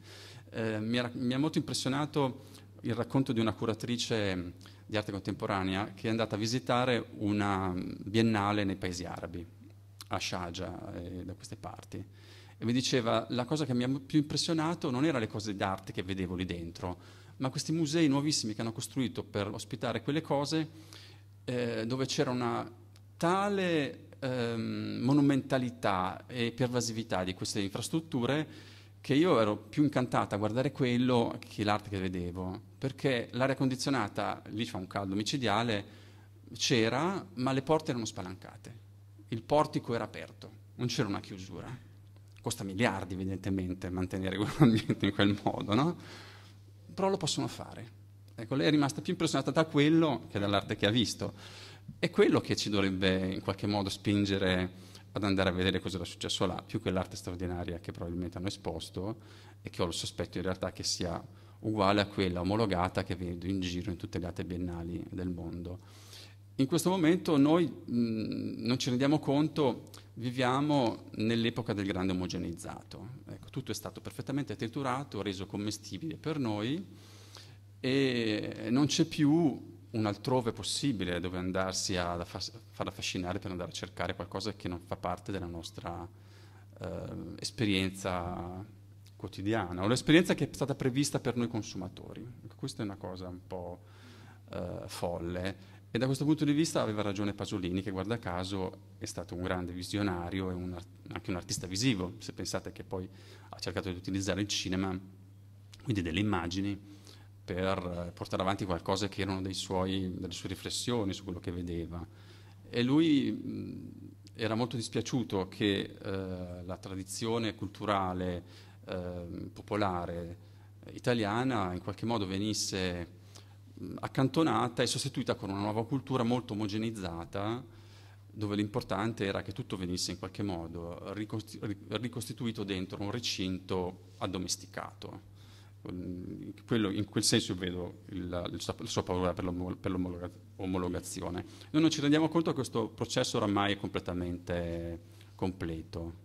Eh, mi, era, mi, ha molto impressionato il racconto di una curatrice mm, di arte contemporanea che è andata a visitare una mm, biennale nei paesi arabi, a Sharjah, eh, da queste parti. E mi diceva, la cosa che mi ha più impressionato non erano le cose d'arte che vedevo lì dentro, ma questi musei nuovissimi che hanno costruito per ospitare quelle cose, eh, dove c'era una tale ehm, monumentalità e pervasività di queste infrastrutture che io ero più incantata a guardare quello che l'arte che vedevo, perché l'aria condizionata, lì fa un caldo micidiale, c'era, ma le porte erano spalancate, il portico era aperto, non c'era una chiusura. Costa miliardi evidentemente mantenere quell'ambiente in quel modo, no? Però lo possono fare. Ecco, lei è rimasta più impressionata da quello che dall'arte che ha visto. È quello che ci dovrebbe in qualche modo spingere ad andare a vedere cosa era successo là, più quell'arte straordinaria che probabilmente hanno esposto e che ho il sospetto in realtà che sia uguale a quella omologata che vedo in giro in tutte le altre biennali del mondo. In questo momento noi mh, non ci rendiamo conto, viviamo nell'epoca del grande omogeneizzato. Ecco, tutto è stato perfettamente triturato, reso commestibile per noi e non c'è più un altrove possibile dove andarsi a far affascinare per andare a cercare qualcosa che non fa parte della nostra eh, esperienza quotidiana, o l'esperienza che è stata prevista per noi consumatori. Ecco, questa è una cosa un po' eh, folle e da questo punto di vista aveva ragione Pasolini, che guarda caso è stato un grande visionario e un art- anche un artista visivo, se pensate che poi ha cercato di utilizzare il cinema, quindi delle immagini per eh, portare avanti qualcosa che erano suoi, delle sue riflessioni su quello che vedeva. E lui mh, era molto dispiaciuto che eh, la tradizione culturale eh, popolare italiana in qualche modo venisse mh, accantonata e sostituita con una nuova cultura molto omogenizzata dove l'importante era che tutto venisse in qualche modo ricosti- ricostituito dentro un recinto addomesticato. Quello, in quel senso vedo il, la, la, sua paura per, l'omologazione. Noi non ci rendiamo conto che questo processo oramai è completamente completo.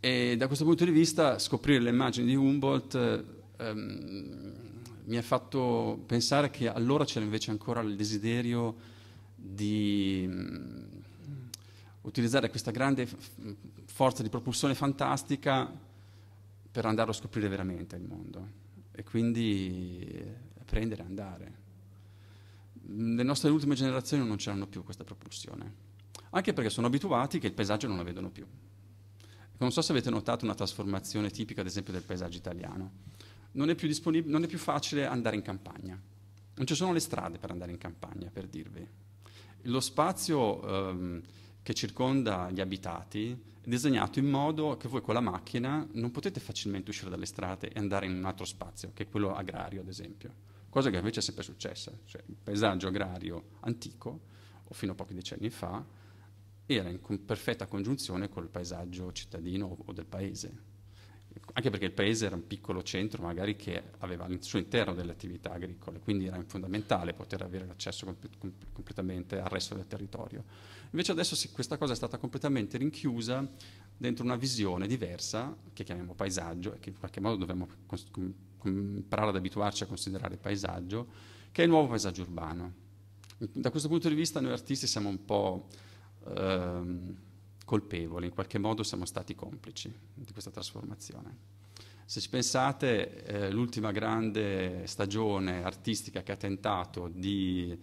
E da questo punto di vista scoprire le immagini di Humboldt ehm, mi ha fatto pensare che allora c'era invece ancora il desiderio di mh, mm, utilizzare questa grande forza di propulsione fantastica per andarlo a scoprire veramente il mondo e quindi prendere e andare. Le nostre ultime generazioni non c'erano più questa propulsione, anche perché sono abituati che il paesaggio non lo vedono più. Non so se avete notato una trasformazione tipica, ad esempio, del paesaggio italiano. Non è più, disponib- non è più facile andare in campagna. Non ci sono le strade per andare in campagna, per dirvi. Lo spazio ehm, che circonda gli abitati disegnato in modo che voi con la macchina non potete facilmente uscire dalle strade e andare in un altro spazio, che è quello agrario ad esempio, cosa che invece è sempre successa, cioè, il paesaggio agrario antico, o fino a pochi decenni fa, era in perfetta congiunzione col paesaggio cittadino o del paese, anche perché il paese era un piccolo centro magari che aveva al suo interno delle attività agricole, quindi era fondamentale poter avere l'accesso comp- completamente al resto del territorio. Invece adesso questa cosa è stata completamente rinchiusa dentro una visione diversa, che chiamiamo paesaggio, e che in qualche modo dobbiamo imparare ad abituarci a considerare il paesaggio, che è il nuovo paesaggio urbano. Da questo punto di vista noi artisti siamo un po' ehm, colpevoli, in qualche modo siamo stati complici di questa trasformazione. Se ci pensate, eh, l'ultima grande stagione artistica che ha tentato di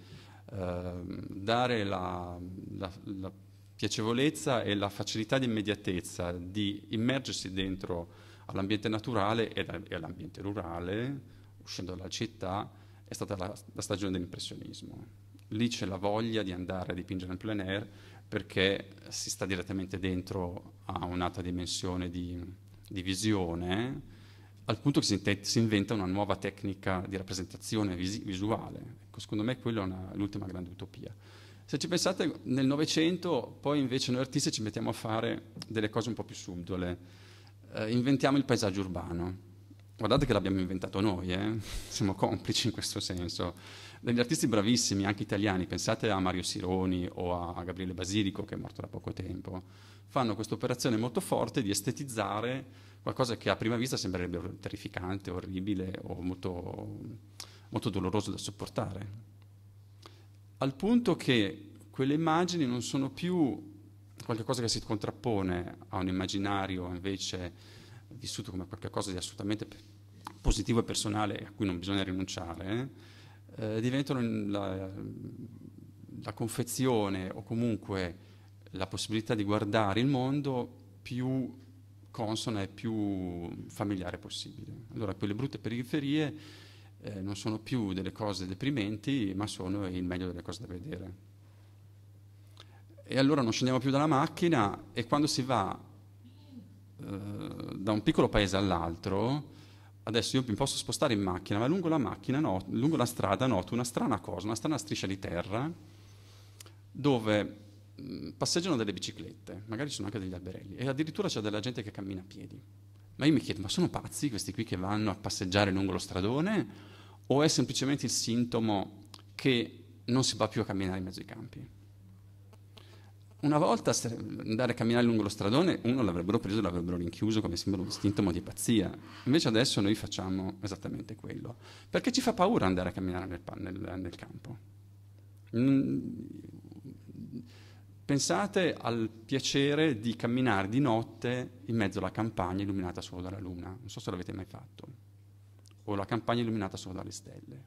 Ehm, dare la, la, la piacevolezza e la facilità di immediatezza di immergersi dentro all'ambiente naturale e, all'ambiente rurale, uscendo dalla città, è stata la, la stagione dell'impressionismo. Lì c'è la voglia di andare a dipingere nel plein air perché si sta direttamente dentro a un'altra dimensione di, di visione al punto che si, si, inventa una nuova tecnica di rappresentazione vis visuale. Ecco, secondo me quella è l'ultima grande utopia. Se ci pensate, nel Novecento poi invece noi artisti ci mettiamo a fare delle cose un po' più subdole. Eh, inventiamo il paesaggio urbano. Guardate che l'abbiamo inventato noi, eh? siamo complici in questo senso. Degli artisti bravissimi, anche italiani, pensate a Mario Sironi o a Gabriele Basilico, che è morto da poco tempo, fanno questa operazione molto forte di estetizzare qualcosa che a prima vista sembrerebbe terrificante, orribile o molto, molto doloroso da sopportare. Al punto che quelle immagini non sono più qualcosa che si contrappone a un immaginario invece vissuto come qualcosa di assolutamente positivo e personale a cui non bisogna rinunciare, eh, diventano la, la confezione o comunque la possibilità di guardare il mondo più consona e più familiare possibile. Allora quelle brutte periferie eh, non sono più delle cose deprimenti, ma sono il meglio delle cose da vedere. E allora non scendiamo più dalla macchina e quando si va eh, da un piccolo paese all'altro, adesso io mi posso spostare in macchina, ma lungo la, macchina noto, lungo la strada noto una strana cosa, una strana striscia di terra dove Mm, passeggiano delle biciclette, magari ci sono anche degli alberelli, e addirittura c'è della gente che cammina a piedi. Ma io mi chiedo, ma sono pazzi questi qui che vanno a passeggiare lungo lo stradone? O è semplicemente il sintomo che non si va più a camminare in mezzo ai campi? Una volta andare a camminare lungo lo stradone, uno l'avrebbero preso e l'avrebbero rinchiuso come simbolo di sintomo di pazzia. Invece adesso noi facciamo esattamente quello. Perché ci fa paura andare a camminare nel, nel, nel campo? Mm, Pensate al piacere di camminare di notte in mezzo alla campagna illuminata solo dalla luna. Non so se l'avete mai fatto. O la campagna illuminata solo dalle stelle.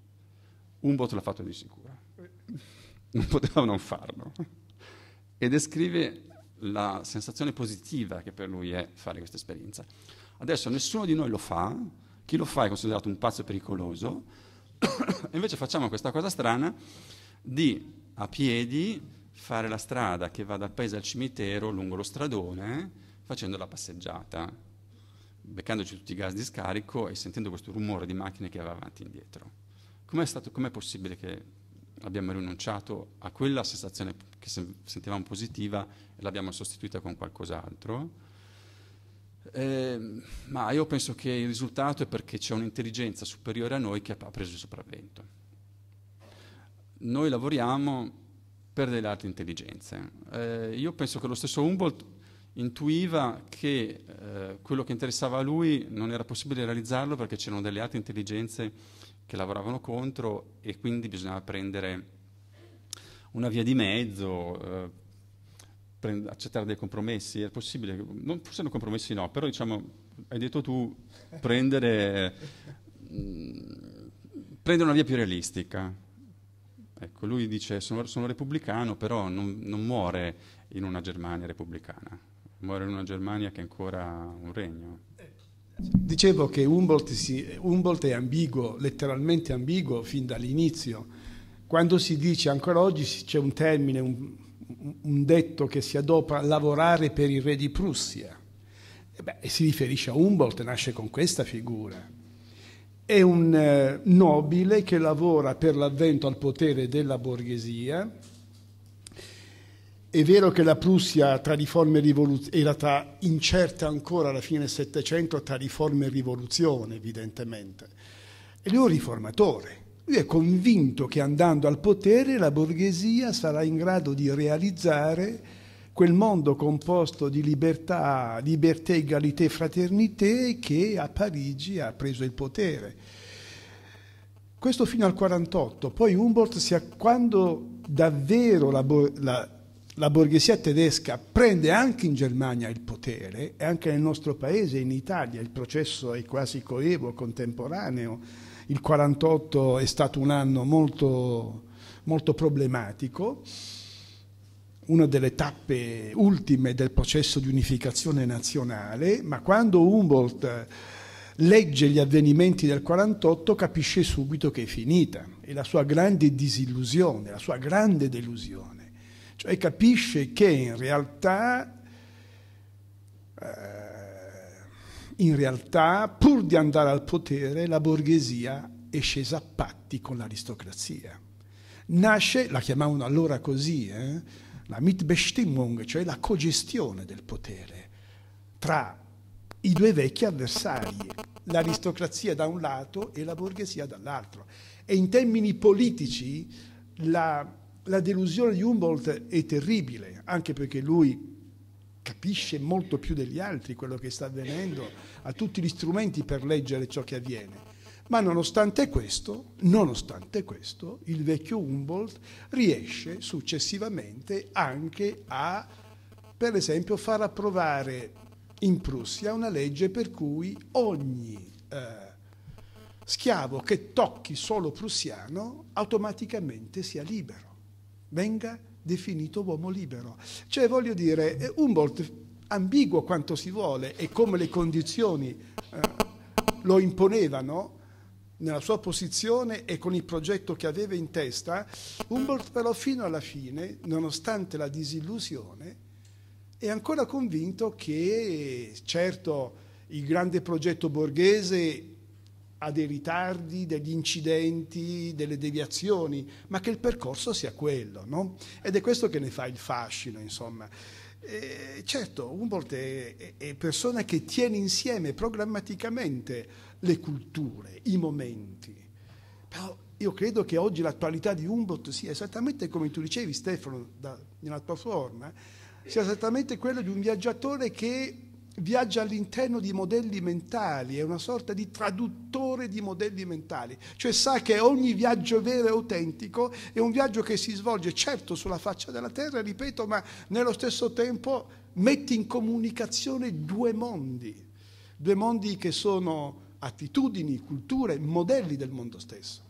Un bot l'ha fatto di sicuro. Non poteva non farlo. E descrive la sensazione positiva che per lui è fare questa esperienza. Adesso nessuno di noi lo fa, chi lo fa è considerato un pazzo pericoloso, invece facciamo questa cosa strana di a piedi fare la strada che va dal paese al cimitero lungo lo stradone facendo la passeggiata, beccandoci tutti i gas di scarico e sentendo questo rumore di macchine che va avanti e indietro. Com'è, stato, com'è possibile che abbiamo rinunciato a quella sensazione che sentivamo positiva e l'abbiamo sostituita con qualcos'altro? Eh, ma io penso che il risultato è perché c'è un'intelligenza superiore a noi che ha preso il sopravvento. Noi lavoriamo perde le altre intelligenze. Eh, io penso che lo stesso Humboldt intuiva che eh, quello che interessava a lui non era possibile realizzarlo perché c'erano delle altre intelligenze che lavoravano contro e quindi bisognava prendere una via di mezzo, eh, accettare dei compromessi, è possibile, non, forse non compromessi no, però diciamo, hai detto tu, prendere, mh, mm, prendere una via più realistica. Ecco, lui dice sono, sono repubblicano, però non, non, muore in una Germania repubblicana, muore in una Germania che è ancora un regno. Dicevo che Humboldt, si, Humboldt è ambiguo, letteralmente ambiguo, fin dall'inizio. Quando si dice, ancora oggi c'è un termine, un, un detto che si adopera, lavorare per il re di Prussia, e beh, si riferisce a Humboldt, nasce con questa figura è un eh, nobile che lavora per l'avvento al potere della borghesia. È vero che la Prussia tra era tra incerta ancora alla fine del Settecento tra riforme e rivoluzione, evidentemente. E lui è un riformatore. Lui è convinto che andando al potere la borghesia sarà in grado di realizzare quel mondo composto di libertà, libertà, egalité, fraternité che a Parigi ha preso il potere. Questo fino al 48, poi Humboldt, quando davvero la, la, la borghesia tedesca prende anche in Germania il potere, e anche nel nostro paese, in Italia, il processo è quasi coevo, contemporaneo, il 48 è stato un anno molto, molto problematico, una delle tappe ultime del processo di unificazione nazionale, ma quando Humboldt eh, legge gli avvenimenti del 48 capisce subito che è finita e la sua grande disillusione, la sua grande delusione. Cioè capisce che in realtà, eh, in realtà pur di andare al potere, la borghesia è scesa a patti con l'aristocrazia. Nasce, la chiamavano allora così, eh, la Mitbestimmung, cioè la cogestione del potere tra i due vecchi avversari, l'aristocrazia da un lato e la borghesia dall'altro. E in termini politici la, la delusione di Humboldt è terribile, anche perché lui capisce molto più degli altri quello che sta avvenendo, ha tutti gli strumenti per leggere ciò che avviene ma nonostante questo, nonostante questo, il vecchio Humboldt riesce successivamente anche a, per esempio, far approvare in Prussia una legge per cui ogni eh, schiavo che tocchi solo prussiano automaticamente sia libero, venga definito uomo libero. Cioè voglio dire, eh, Humboldt ambiguo quanto si vuole e come le condizioni eh, lo imponevano, nella sua posizione e con il progetto che aveva in testa, Humboldt però fino alla fine, nonostante la disillusione, è ancora convinto che certo il grande progetto borghese ha dei ritardi, degli incidenti, delle deviazioni, ma che il percorso sia quello, no? Ed è questo che ne fa il fascino, insomma. E certo, Humboldt è, è persona che tiene insieme programmaticamente le culture, i momenti. Però io credo che oggi l'attualità di Humboldt sia esattamente come tu dicevi, Stefano, da, nella tua forma, sia esattamente quella di un viaggiatore che viaggia all'interno di modelli mentali, è una sorta di traduttore di modelli mentali, cioè sa che ogni viaggio vero e autentico è un viaggio che si svolge certo sulla faccia della terra, ripeto, ma nello stesso tempo mette in comunicazione due mondi, due mondi che sono attitudini, culture, modelli del mondo stesso.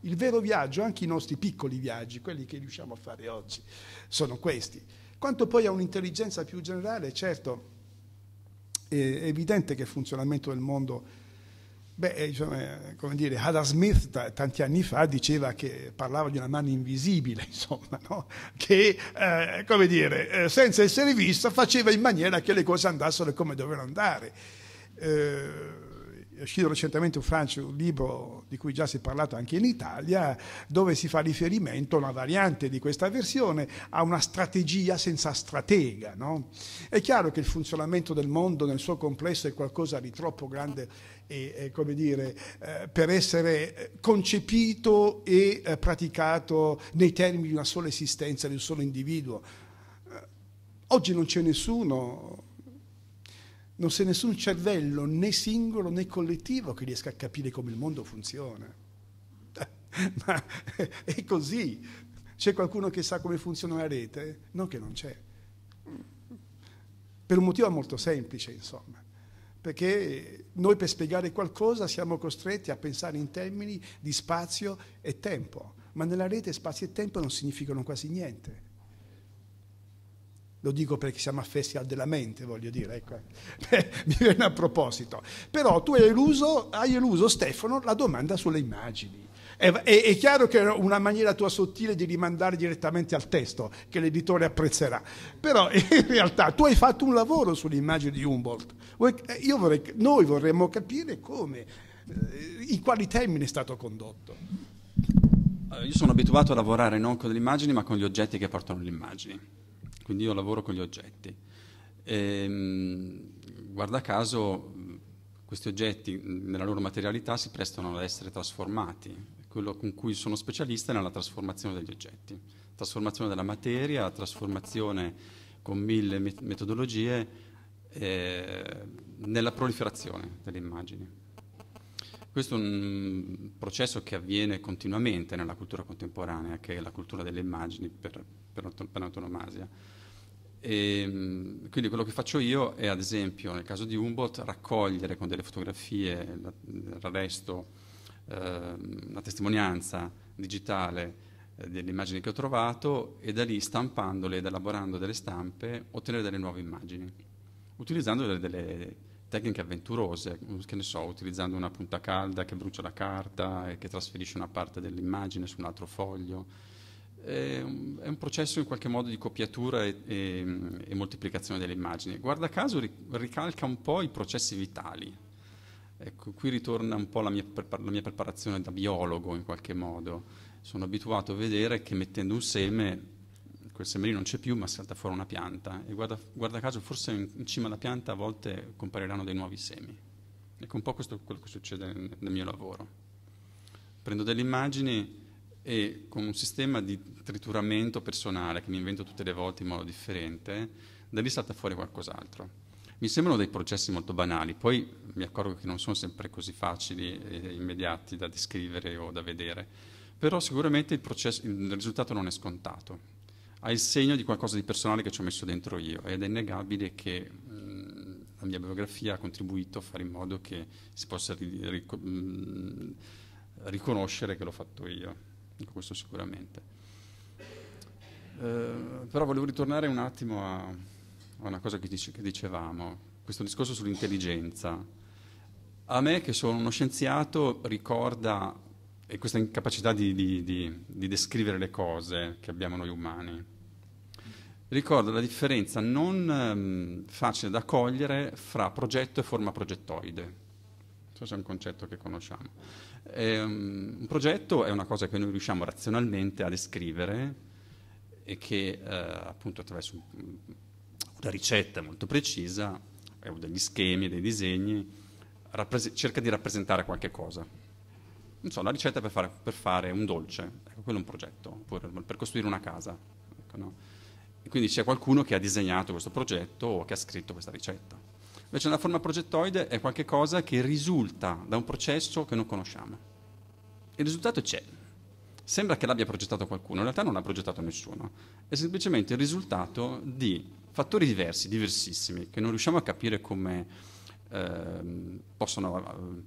Il vero viaggio, anche i nostri piccoli viaggi, quelli che riusciamo a fare oggi, sono questi. Quanto poi a un'intelligenza più generale, certo, è evidente che il funzionamento del mondo Beh, diciamo, come dire, Adam Smith t- tanti anni fa diceva che parlava di una mano invisibile, insomma, no? che, eh, come dire, eh, senza essere vista faceva in maniera che le cose andassero come dovevano andare. Eh, è uscito recentemente un, Francia, un libro di cui già si è parlato anche in Italia, dove si fa riferimento a una variante di questa versione, a una strategia senza stratega. No? È chiaro che il funzionamento del mondo nel suo complesso è qualcosa di troppo grande e, e, come dire, eh, per essere eh, concepito e eh, praticato nei termini di una sola esistenza, di un solo individuo. Eh, oggi non c'è nessuno non c'è nessun cervello, né singolo né collettivo, che riesca a capire come il mondo funziona. Ma è così. C'è qualcuno che sa come funziona la rete? No, che non c'è. Per un motivo molto semplice, insomma. Perché noi per spiegare qualcosa siamo costretti a pensare in termini di spazio e tempo. Ma nella rete spazio e tempo non significano quasi niente. Lo dico perché siamo affessi al della mente, voglio dire, ecco. mi viene a proposito. Però tu hai eluso, hai eluso Stefano la domanda sulle immagini. È, è, è, chiaro che è una maniera tua sottile di rimandare direttamente al testo, che l'editore apprezzerà. Però in realtà tu hai fatto un lavoro sulle immagini di Humboldt. Eh, vorrei, noi vorremmo capire come, eh, in quali termini è stato condotto. Io sono abituato a lavorare non con le immagini, ma con gli oggetti che portano le immagini quindi io lavoro con gli oggetti. E, ehm, guarda caso questi oggetti nella loro materialità si prestano ad essere trasformati. Quello con cui sono specialista è nella trasformazione degli oggetti, trasformazione della materia, trasformazione con mille metodologie eh, nella proliferazione delle immagini. Questo è un processo che avviene continuamente nella cultura contemporanea, che è la cultura delle immagini per, per, per antonomasia. E, ehm, quindi quello che faccio io è, ad esempio, nel caso di Humboldt, raccogliere con delle fotografie l'arresto, eh, la testimonianza digitale eh, delle immagini che ho trovato e da lì, stampandole ed elaborando delle stampe, ottenere delle nuove immagini, utilizzando delle, delle tecniche avventurose, mm, che ne so, utilizzando una punta calda che brucia la carta e che trasferisce una parte dell'immagine su un altro foglio. È un, è un processo in qualche modo di copiatura e, e, mm, e moltiplicazione delle immagini. Guarda caso ri, ricalca un po' i processi vitali. Ecco, qui ritorna un po' la mia, la mia preparazione da biologo in qualche modo. Sono abituato a vedere che mettendo un seme quel sembrino non c'è più, ma salta fuori una pianta e guarda, guarda caso forse in, in, cima alla pianta a volte compariranno dei nuovi semi. Ecco un po' questo quello che succede nel, nel mio lavoro. Prendo delle immagini e con un sistema di trituramento personale che mi invento tutte le volte in modo differente, da lì salta fuori qualcos'altro. Mi sembrano dei processi molto banali, poi mi accorgo che non sono sempre così facili e immediati da descrivere o da vedere, però sicuramente il, processo, il risultato non è scontato ha il segno di qualcosa di personale che ci ho messo dentro io ed è innegabile che mh, mm, la mia biografia ha contribuito a fare in modo che si possa ri- ric- mh, mm, riconoscere che l'ho fatto io, Dico questo sicuramente. Eh, però volevo ritornare un attimo a, a una cosa che, dice, che, dicevamo, questo discorso sull'intelligenza. A me che sono uno scienziato ricorda questa incapacità di, di, di, di descrivere le cose che abbiamo noi umani ricordo la differenza non ehm, facile da cogliere fra progetto e forma progettoide. Questo è un concetto che conosciamo. E, um, un progetto è una cosa che noi riusciamo razionalmente a descrivere e che eh, appunto attraverso mm, una ricetta molto precisa, degli schemi, dei disegni, cerca di rappresentare qualche cosa. Non so, la ricetta per fare, per fare un dolce, ecco, quello è un progetto, per costruire una casa. Ecco, no? Quindi c'è qualcuno che ha disegnato questo progetto o che ha scritto questa ricetta. Invece la forma progettoide è qualcosa che risulta da un processo che non conosciamo. Il risultato c'è. Sembra che l'abbia progettato qualcuno, in realtà non l'ha progettato nessuno. È semplicemente il risultato di fattori diversi, diversissimi, che non riusciamo a capire come eh, possono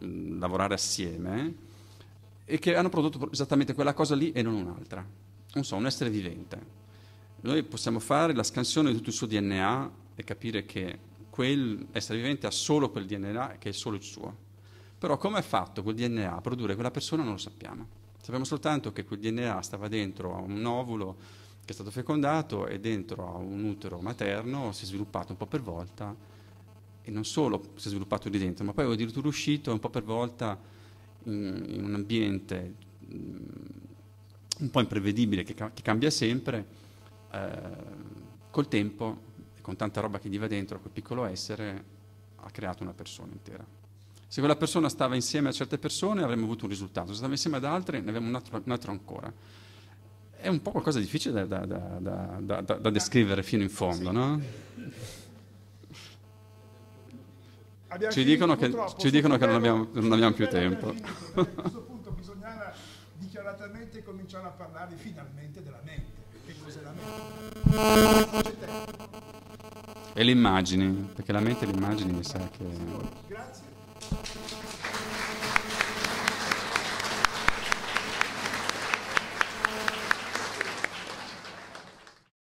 eh, lavorare assieme e che hanno prodotto esattamente quella cosa lì e non un'altra. Non so, un essere vivente noi possiamo fare la scansione di tutto il suo DNA e capire che quell'essere vivente ha solo quel DNA che è solo il suo. Però come è fatto quel DNA a produrre quella persona non lo sappiamo. Sappiamo soltanto che quel DNA stava dentro a un ovulo che è stato fecondato e dentro a un utero materno si è sviluppato un po' per volta e non solo si è sviluppato lì dentro, ma poi è addirittura uscito un po' per volta in, in un ambiente um, un po' imprevedibile che, ca- che cambia sempre eh, col tempo con tanta roba che gli va dentro, quel piccolo essere, ha creato una persona intera. Se quella persona stava insieme a certe persone avremmo avuto un risultato, se stava insieme ad altre ne avremmo un, un altro, ancora. È un po' qualcosa di difficile da, da, da, da descrivere fino in fondo, no? Ci dicono, che, ci dicono che, non abbiamo, non abbiamo più tempo. Finito, a questo punto bisognava dichiaratamente cominciare a parlare finalmente della mente scusa, la mente. E l'immagine, perché la mente e immagini mi sa che... Grazie.